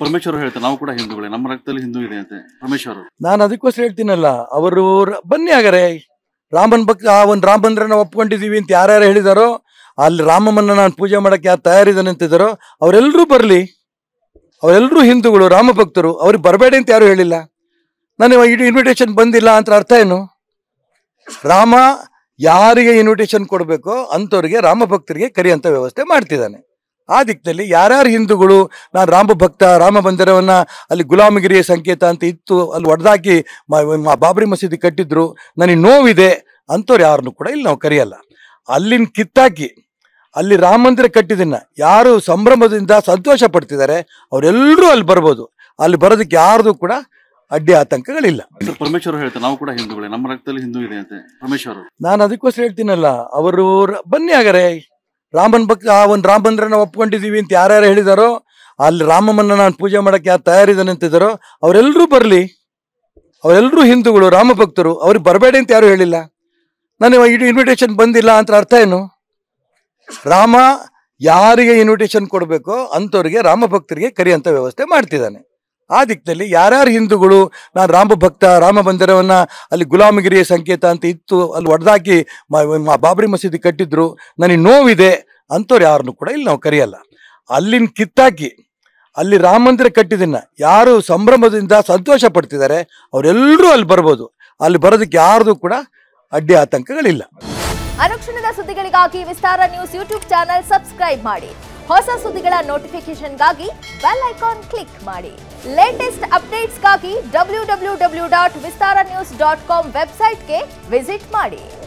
ಪರಮೇಶ್ವರ ನಾವು ಕೂಡ ಹಿಂದೂಗಳೇ ನಮ್ಮ ರಕ್ತದಲ್ಲಿ ಹಿಂದೂ ಇದೆ ನಾನು ಅದಕ್ಕೋಸ್ಕರ ಹೇಳ್ತೀನಲ್ಲ ಅವರು ಬನ್ನಿ ಹಾಗಾರೆ ರಾಮನ್ ಭಕ್ತ ಆ ಒಂದು ರಾಮಂದ್ರನ ಒಪ್ಕೊಂಡಿದ್ದೀವಿ ಅಂತ ಯಾರ್ಯಾರು ಹೇಳಿದಾರೋ ಅಲ್ಲಿ ರಾಮಮ್ಮನ್ನ ನಾನು ಪೂಜೆ ಮಾಡಕ್ಕೆ ಯಾರು ತಯಾರಿದ್ದಾನೆ ಅಂತಿದ್ದಾರೋ ಅವರೆಲ್ಲರೂ ಬರಲಿ ಅವರೆಲ್ಲರೂ ಹಿಂದೂಗಳು ರಾಮ ಭಕ್ತರು ಅವ್ರಿಗೆ ಬರಬೇಡಿ ಅಂತ ಯಾರು ಹೇಳಿಲ್ಲ ನಾನು ಇಡೀ ಇನ್ವಿಟೇಷನ್ ಬಂದಿಲ್ಲ ಅಂತ ಅರ್ಥ ಏನು ರಾಮ ಯಾರಿಗೆ ಇನ್ವಿಟೇಷನ್ ಕೊಡಬೇಕೋ ಅಂಥವ್ರಿಗೆ ರಾಮ ಭಕ್ತರಿಗೆ ಕರೆಯಂಥ ವ್ಯವಸ್ಥೆ ಮಾಡ್ತಿದ್ದಾನೆ ಆ ದಿಕ್ಕಿನಲ್ಲಿ ಯಾರ್ಯಾರು ಹಿಂದೂಗಳು ನಾನು ರಾಮ ಭಕ್ತ ರಾಮ ಮಂದಿರವನ್ನು ಅಲ್ಲಿ ಗುಲಾಮಗಿರಿಯ ಸಂಕೇತ ಅಂತ ಇತ್ತು ಅಲ್ಲಿ ಒಡೆದಾಕಿ ಬಾಬರಿ ಮಸೀದಿ ಕಟ್ಟಿದ್ರು ನನಗೆ ನೋವಿದೆ ಅಂಥವ್ರು ಯಾರನ್ನು ಕೂಡ ಇಲ್ಲಿ ನಾವು ಕರೆಯಲ್ಲ ಅಲ್ಲಿನ ಕಿತ್ತಾಕಿ ಅಲ್ಲಿ ರಾಮ ಮಂದಿರ ಕಟ್ಟಿದ್ದನ್ನ ಯಾರು ಸಂಭ್ರಮದಿಂದ ಸಂತೋಷ ಪಡ್ತಿದ್ದಾರೆ ಅವರೆಲ್ಲರೂ ಅಲ್ಲಿ ಬರ್ಬೋದು ಅಲ್ಲಿ ಬರೋದಕ್ಕೆ ಯಾರ್ದು ಕೂಡ ಅಡ್ಡಿ ಆತಂಕಗಳಿಲ್ಲ ನಾವು ಕೂಡ ಹಿಂದೂಗಳೇ ನಮ್ಮ ರಕ್ತದಲ್ಲಿ ಹಿಂದೂ ಇದೆ ಅಂತ ನಾನು ಅದಕ್ಕೋಸ್ಕರ ಹೇಳ್ತೀನಲ್ಲ ಅವರು ಬನ್ನಿ ಹಾಗಾರೆ ರಾಮನ್ ಭಕ್ತ ಆ ಒಂದು ರಾಮಂದ್ರನ ಒಪ್ಕೊಂಡಿದ್ದೀವಿ ಅಂತ ಯಾರ್ಯಾರು ಹೇಳಿದಾರೋ ಅಲ್ಲಿ ರಾಮಮ್ಮನ ನಾನು ಪೂಜೆ ಮಾಡೋಕ್ಕೆ ಯಾರು ತಯಾರಿದ್ದಾನೆ ಅಂತಿದ್ದಾರೋ ಅವರೆಲ್ಲರೂ ಬರಲಿ ಅವರೆಲ್ಲರೂ ಹಿಂದೂಗಳು ರಾಮ ಭಕ್ತರು ಅವ್ರಿಗೆ ಬರಬೇಡಿ ಅಂತ ಯಾರೂ ಹೇಳಿಲ್ಲ ನಾನು ಇಡೀ ಇನ್ವಿಟೇಷನ್ ಬಂದಿಲ್ಲ ಅಂತ ಅರ್ಥ ಏನು ರಾಮ ಯಾರಿಗೆ ಇನ್ವಿಟೇಷನ್ ಕೊಡಬೇಕೋ ಅಂಥವ್ರಿಗೆ ರಾಮ ಭಕ್ತರಿಗೆ ಕರೆಯಂಥ ವ್ಯವಸ್ಥೆ ಮಾಡ್ತಿದ್ದಾನೆ ಆ ದಿಕ್ಕಿನಲ್ಲಿ ಯಾರ್ಯಾರು ಹಿಂದೂಗಳು ನಾನು ರಾಮ ಭಕ್ತ ರಾಮ ಅಲ್ಲಿ ಗುಲಾಮಗಿರಿಯ ಸಂಕೇತ ಅಂತ ಇತ್ತು ಅಲ್ಲಿ ಒಡೆದಾಕಿ ಬಾಬ್ರಿ ಮಸೀದಿ ಕಟ್ಟಿದ್ರು ನನಗೆ ನೋವಿದೆ ಅಂಥವ್ರು ಯಾರನ್ನು ಕೂಡ ಇಲ್ಲಿ ನಾವು ಕರೆಯಲ್ಲ ಅಲ್ಲಿನ ಕಿತ್ತಾಕಿ ಅಲ್ಲಿ ರಾಮ ಮಂದಿರ ಕಟ್ಟಿದ್ದನ್ನು ಯಾರು ಸಂಭ್ರಮದಿಂದ ಸಂತೋಷ ಪಡ್ತಿದ್ದಾರೆ ಅವರೆಲ್ಲರೂ ಅಲ್ಲಿ ಬರ್ಬೋದು ಅಲ್ಲಿ ಬರೋದಕ್ಕೆ ಯಾರ್ದು ಕೂಡ ಅಡ್ಡಿ ಆತಂಕಗಳಿಲ್ಲ ಅನುಕ್ಷಣದ ಸುದ್ದಿಗಳಿಗಾಗಿ Vistara news YouTube channel subscribe ಮಾಡಿ ಹೊಸ ಸುದ್ದಿಗಳ ನೋಟಿಫಿಕೇಶನ್ಗಾಗಿ ಬೆಲ್ ಐಕಾನ್ ಕ್ಲಿಕ್ ಮಾಡಿ ಲೇಟೆಸ್ಟ್ ಅಪ್ಡೇಟ್ಸ್ಗಾಗಿ W W W dot Vistara news dot com ವೆಬ್ಸೈಟ್ಗೆ ವಿಸಿಟ್ ಮಾಡಿ